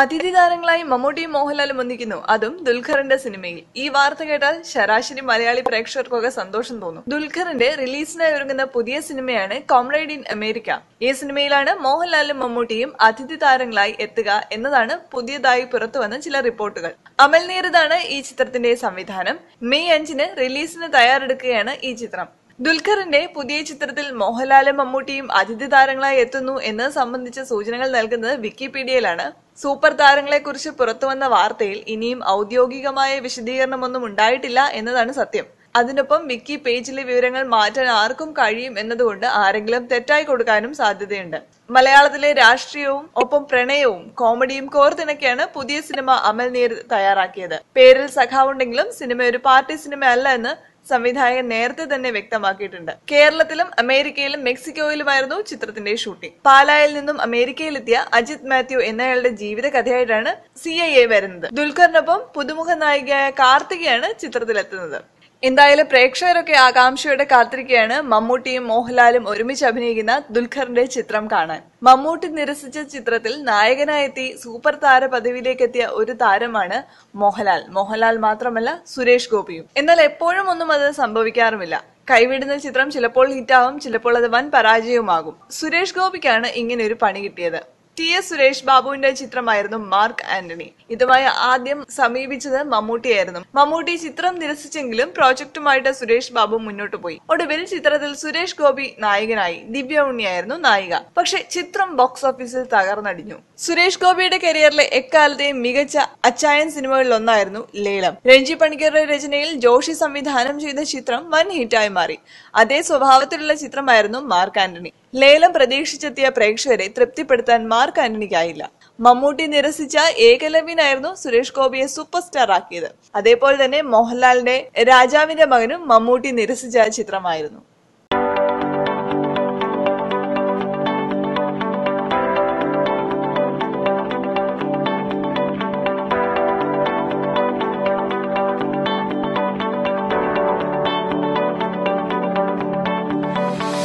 അതിഥി താരങ്ങളായി മമ്മൂട്ടിയും മോഹൻലാലും ഒന്നിക്കുന്നു അതും ദുൽഖറിന്റെ സിനിമയിൽ ഈ വാർത്ത കേട്ടാൽ ശരാശരി മലയാളി പ്രേക്ഷകർക്കൊക്കെ സന്തോഷം തോന്നും ദുൽഖറിന്റെ റിലീസിനായി ഒരുങ്ങുന്ന പുതിയ സിനിമയാണ് കോംറേഡ് ഇൻ അമേരിക്ക ഈ സിനിമയിലാണ് മോഹൻലാലും മമ്മൂട്ടിയും അതിഥി താരങ്ങളായി എത്തുക എന്നതാണ് പുതിയതായി പുറത്തുവന്ന ചില റിപ്പോർട്ടുകൾ അമൽ നേരതാണ് ഈ ചിത്രത്തിന്റെ സംവിധാനം മെയ് അഞ്ചിന് റിലീസിന് തയ്യാറെടുക്കുകയാണ് ഈ ചിത്രം ദുൽഖറിന്റെ പുതിയ ചിത്രത്തിൽ മോഹൻലാലും മമ്മൂട്ടിയും അതിഥി താരങ്ങളായി എത്തുന്നു എന്ന് സംബന്ധിച്ച സൂചനകൾ നൽകുന്നത് വിക്കിപീഡിയയിലാണ് സൂപ്പർ താരങ്ങളെക്കുറിച്ച് പുറത്തുവന്ന വാർത്തയിൽ ഇനിയും ഔദ്യോഗികമായ വിശദീകരണമൊന്നും ഉണ്ടായിട്ടില്ല എന്നതാണ് സത്യം അതിനൊപ്പം വിക്കി പേജിലെ വിവരങ്ങൾ മാറ്റാൻ ആർക്കും കഴിയും എന്നതുകൊണ്ട് ആരെങ്കിലും തെറ്റായി കൊടുക്കാനും സാധ്യതയുണ്ട് മലയാളത്തിലെ രാഷ്ട്രീയവും ഒപ്പം പ്രണയവും കോമഡിയും കോർത്തിണക്കിയാണ് പുതിയ സിനിമ അമൽ നീർ തയ്യാറാക്കിയത് പേരിൽ സഖാവുണ്ടെങ്കിലും സിനിമ ഒരു പാർട്ടി സിനിമ അല്ല എന്ന് സംവിധായകൻ നേരത്തെ തന്നെ വ്യക്തമാക്കിയിട്ടുണ്ട് കേരളത്തിലും അമേരിക്കയിലും മെക്സിക്കോയിലുമായിരുന്നു ചിത്രത്തിന്റെ ഷൂട്ടിംഗ് പാലായിൽ നിന്നും അമേരിക്കയിലെത്തിയ അജിത് മാത്യു എന്നയാളുടെ ജീവിത കഥയായിട്ടാണ് സി ഐ എ വരുന്നത് ദുൽഖറിനൊപ്പം പുതുമുഖ നായികയായ കാർത്തികയാണ് ചിത്രത്തിലെത്തുന്നത് എന്തായാലും പ്രേക്ഷകരൊക്കെ ആകാംക്ഷയോടെ കാത്തിരിക്കുകയാണ് മമ്മൂട്ടിയും മോഹൻലാലും ഒരുമിച്ച് അഭിനയിക്കുന്ന ദുൽഖറിന്റെ ചിത്രം കാണാൻ മമ്മൂട്ടി നിരസിച്ച ചിത്രത്തിൽ നായകനായെത്തി സൂപ്പർ താര എത്തിയ ഒരു താരമാണ് മോഹൻലാൽ മോഹൻലാൽ മാത്രമല്ല സുരേഷ് ഗോപിയും എന്നാൽ എപ്പോഴും ഒന്നും അത് സംഭവിക്കാറുമില്ല കൈവിടുന്ന ചിത്രം ചിലപ്പോൾ ഹിറ്റാവും ചിലപ്പോൾ അത് വൻ പരാജയവുമാകും സുരേഷ് ഗോപിക്കാണ് ഇങ്ങനെ ഒരു പണി കിട്ടിയത് ടി എസ് സുരേഷ് ബാബുവിന്റെ ചിത്രമായിരുന്നു മാർക്ക് ആന്റണി ഇതുമായി ആദ്യം സമീപിച്ചത് മമ്മൂട്ടിയായിരുന്നു മമ്മൂട്ടി ചിത്രം നിരസിച്ചെങ്കിലും പ്രോജക്റ്റുമായിട്ട് സുരേഷ് ബാബു മുന്നോട്ട് പോയി ഒടുവിൽ ചിത്രത്തിൽ സുരേഷ് ഗോപി നായകനായി ദിവ്യ ഉണ്ണിയായിരുന്നു നായിക പക്ഷെ ചിത്രം ബോക്സ് ഓഫീസിൽ തകർന്നടിഞ്ഞു സുരേഷ് ഗോപിയുടെ കരിയറിലെ എക്കാലത്തെയും മികച്ച അച്ചായൻ സിനിമകളിൽ ഒന്നായിരുന്നു ലേലം രഞ്ജി പണിക്കറുടെ രചനയിൽ ജോഷി സംവിധാനം ചെയ്ത ചിത്രം വൻ ഹിറ്റായി മാറി അതേ സ്വഭാവത്തിലുള്ള ചിത്രമായിരുന്നു മാർക്ക് ആന്റണി ലേലം പ്രതീക്ഷിച്ചെത്തിയ പ്രേക്ഷകരെ തൃപ്തിപ്പെടുത്താൻ മാർക്ക് ആന്റണിക്കായില്ല മമ്മൂട്ടി നിരസിച്ച ഏകലവ്യനായിരുന്നു സുരേഷ് ഗോപിയെ സൂപ്പർ സ്റ്റാർ ആക്കിയത് അതേപോലെ തന്നെ മോഹൻലാലിന്റെ രാജാവിന്റെ മകനും മമ്മൂട്ടി നിരസിച്ച ചിത്രമായിരുന്നു